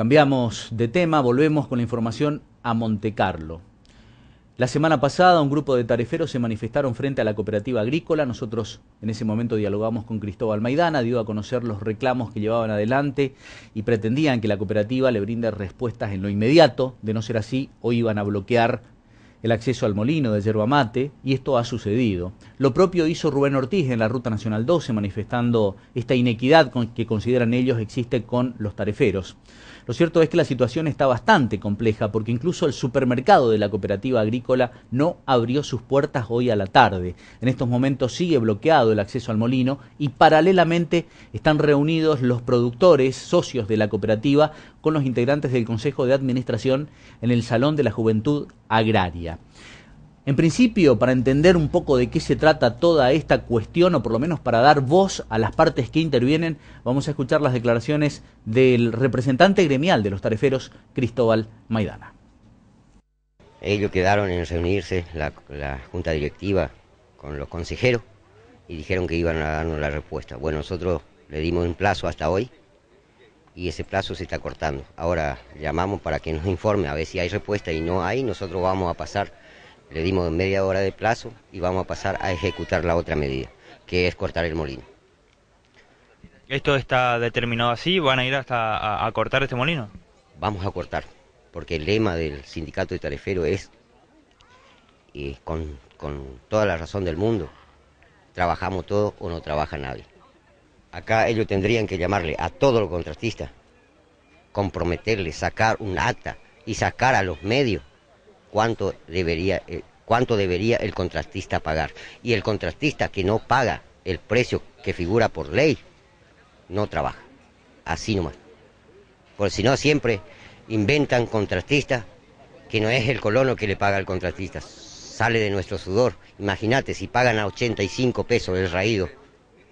Cambiamos de tema, volvemos con la información a Carlo. La semana pasada un grupo de tariferos se manifestaron frente a la cooperativa agrícola. Nosotros en ese momento dialogamos con Cristóbal Maidana, dio a conocer los reclamos que llevaban adelante y pretendían que la cooperativa le brinde respuestas en lo inmediato. De no ser así, hoy iban a bloquear el acceso al molino de yerba mate, y esto ha sucedido. Lo propio hizo Rubén Ortiz en la Ruta Nacional 12, manifestando esta inequidad que consideran ellos existe con los tareferos. Lo cierto es que la situación está bastante compleja, porque incluso el supermercado de la cooperativa agrícola no abrió sus puertas hoy a la tarde. En estos momentos sigue bloqueado el acceso al molino y paralelamente están reunidos los productores, socios de la cooperativa, con los integrantes del Consejo de Administración en el Salón de la Juventud Agraria. En principio, para entender un poco de qué se trata toda esta cuestión, o por lo menos para dar voz a las partes que intervienen, vamos a escuchar las declaraciones del representante gremial de los tareferos, Cristóbal Maidana. Ellos quedaron en reunirse, la, la junta directiva, con los consejeros, y dijeron que iban a darnos la respuesta. Bueno, nosotros le dimos un plazo hasta hoy, y ese plazo se está cortando. Ahora llamamos para que nos informe a ver si hay respuesta y no hay, nosotros vamos a pasar, le dimos media hora de plazo y vamos a pasar a ejecutar la otra medida, que es cortar el molino. ¿Esto está determinado así? ¿Van a ir hasta a, cortar este molino? Vamos a cortar, porque el lema del sindicato de tarefero es, y eh, con, con toda la razón del mundo, trabajamos todos o no trabaja nadie. Acá ellos tendrían que llamarle a todos los contratistas, comprometerle, sacar un acta y sacar a los medios cuánto debería, eh, cuánto debería el contratista pagar. Y el contratista que no paga el precio que figura por ley, no trabaja. Así nomás. Porque si no, siempre inventan contratistas que no es el colono que le paga al contratista. Sale de nuestro sudor. Imagínate si pagan a 85 pesos el raído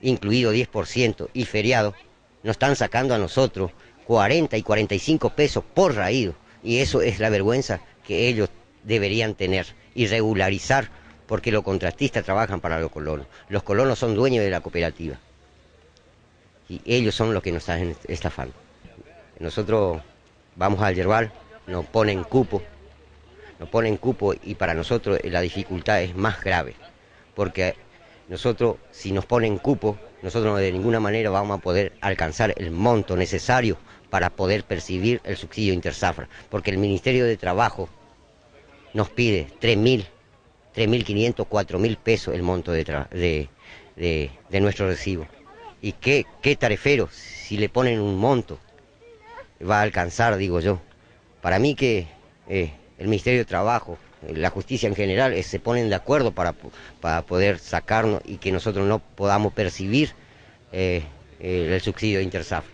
incluido 10%, y feriado, nos están sacando a nosotros 40 y 45 pesos por raído. Y eso es la vergüenza que ellos deberían tener y regularizar, porque los contratistas trabajan para los colonos. Los colonos son dueños de la cooperativa. Y ellos son los que nos están estafando. Nosotros vamos al yerbal, nos ponen cupo, nos ponen cupo y para nosotros la dificultad es más grave, porque nosotros, si nos ponen cupo, nosotros de ninguna manera vamos a poder alcanzar el monto necesario para poder percibir el subsidio intersafra, porque el Ministerio de Trabajo nos pide 3.000, 3.500, 4.000 pesos el monto de, nuestro recibo. ¿Y qué, qué si le ponen un monto, va a alcanzar, digo yo? Para mí que eh, el Ministerio de Trabajo eh, la justicia en general, eh, se ponen de acuerdo para, poder sacarnos y que nosotros no podamos percibir eh, el subsidio de InterSAF.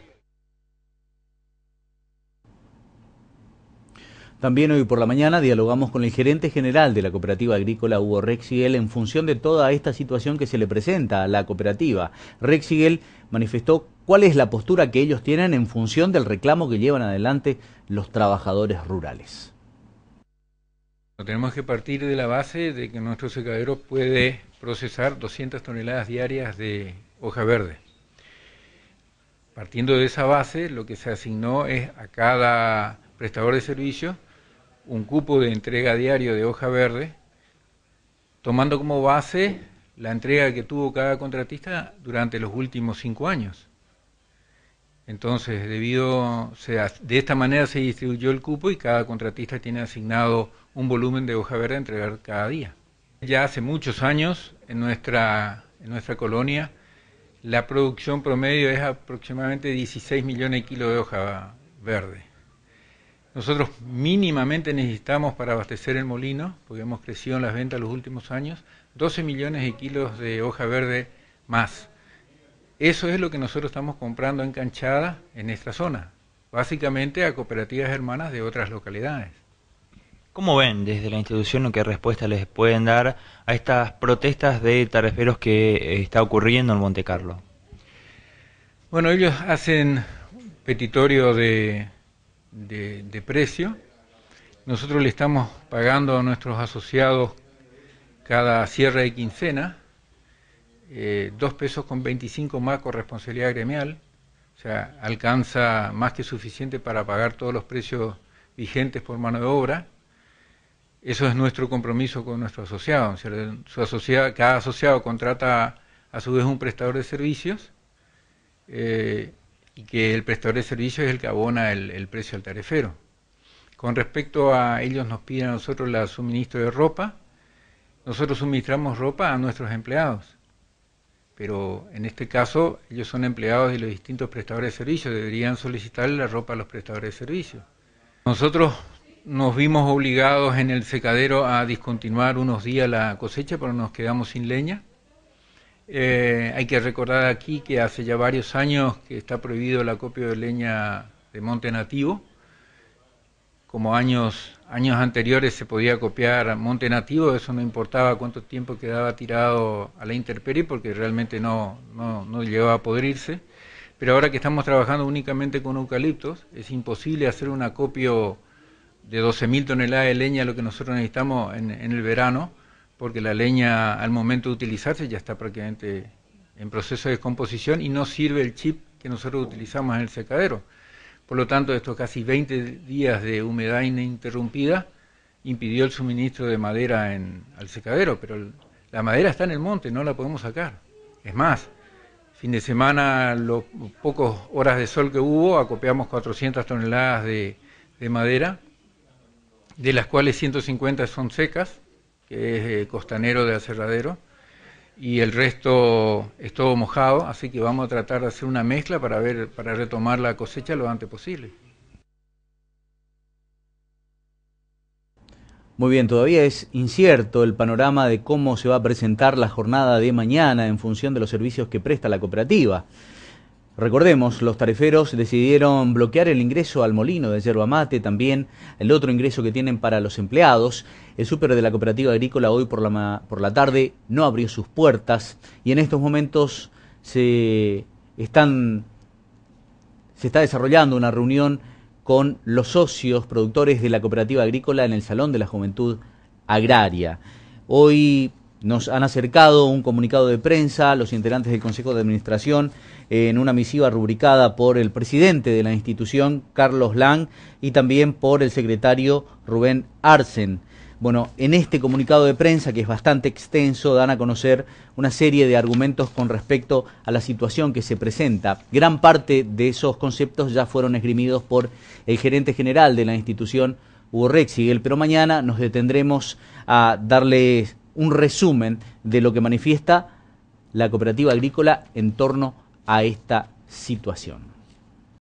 También hoy por la mañana dialogamos con el gerente general de la cooperativa agrícola Hugo Rexigel en función de toda esta situación que se le presenta a la cooperativa. Rexigel manifestó cuál es la postura que ellos tienen en función del reclamo que llevan adelante los trabajadores rurales tenemos que partir de la base de que nuestro secadero puede procesar 200 toneladas diarias de hoja verde. Partiendo de esa base, lo que se asignó es a cada prestador de servicio un cupo de entrega diario de hoja verde, tomando como base la entrega que tuvo cada contratista durante los últimos cinco años. Entonces, debido, de esta manera se distribuyó el cupo y cada contratista tiene asignado un volumen de hoja verde a entregar cada día. Ya hace muchos años en nuestra, en nuestra colonia la producción promedio es aproximadamente 16 millones de kilos de hoja verde. Nosotros mínimamente necesitamos para abastecer el molino, porque hemos crecido en las ventas los últimos años, 12 millones de kilos de hoja verde más. Eso es lo que nosotros estamos comprando Canchada, en esta zona, básicamente a cooperativas hermanas de otras localidades. ¿Cómo ven desde la institución qué respuesta les pueden dar a estas protestas de tareferos que eh, está ocurriendo en Monte Carlo? Bueno, ellos hacen petitorio de, de precio. Nosotros le estamos pagando a nuestros asociados cada cierre de quincena eh, dos 2 pesos con 25 más corresponsabilidad gremial, o sea, alcanza más que suficiente para pagar todos los precios vigentes por mano de obra. Eso es nuestro compromiso con nuestro asociado. Su cada asociado contrata a su vez un prestador de servicios eh, y que el prestador de servicios es el que abona el, precio al tarefero. Con respecto a ellos nos piden a nosotros la suministro de ropa, nosotros suministramos ropa a nuestros empleados pero en este caso ellos son empleados de los distintos prestadores de servicios, deberían solicitar la ropa a los prestadores de servicios. Nosotros nos vimos obligados en el secadero a discontinuar unos días la cosecha, pero nos quedamos sin leña. Eh, hay que recordar aquí que hace ya varios años que está prohibido el acopio de leña de monte nativo como años, años anteriores se podía copiar monte nativo, eso no importaba cuánto tiempo quedaba tirado a la intemperie porque realmente no, no, no llegaba a podrirse. Pero ahora que estamos trabajando únicamente con eucaliptos, es imposible hacer un acopio de 12.000 toneladas de leña, lo que nosotros necesitamos en, en el verano, porque la leña al momento de utilizarse ya está prácticamente en proceso de descomposición y no sirve el chip que nosotros utilizamos en el secadero. Por lo tanto, estos casi 20 días de humedad ininterrumpida impidió el suministro de madera en, al secadero, pero la madera está en el monte, no la podemos sacar. Es más, fin de semana, los pocos horas de sol que hubo, acopiamos 400 toneladas de, madera, de las cuales 150 son secas, que es eh, costanero de aserradero, y el resto es todo mojado, así que vamos a tratar de hacer una mezcla para ver para retomar la cosecha lo antes posible. Muy bien, todavía es incierto el panorama de cómo se va a presentar la jornada de mañana en función de los servicios que presta la cooperativa. Recordemos, los tareferos decidieron bloquear el ingreso al molino de yerba mate, también el otro ingreso que tienen para los empleados. El súper de la cooperativa agrícola hoy por la, por la tarde no abrió sus puertas y en estos momentos se, están, se está desarrollando una reunión con los socios productores de la cooperativa agrícola en el Salón de la Juventud Agraria. Hoy nos han acercado un comunicado de prensa los integrantes del Consejo de Administración eh, en una misiva rubricada por el presidente de la institución, Carlos Lang, y también por el secretario Rubén Arsen. Bueno, en este comunicado de prensa, que es bastante extenso, dan a conocer una serie de argumentos con respecto a la situación que se presenta. Gran parte de esos conceptos ya fueron esgrimidos por el gerente general de la institución, Hugo Rexigel, pero mañana nos detendremos a darles un resumen de lo que manifiesta la cooperativa agrícola en torno a esta situación.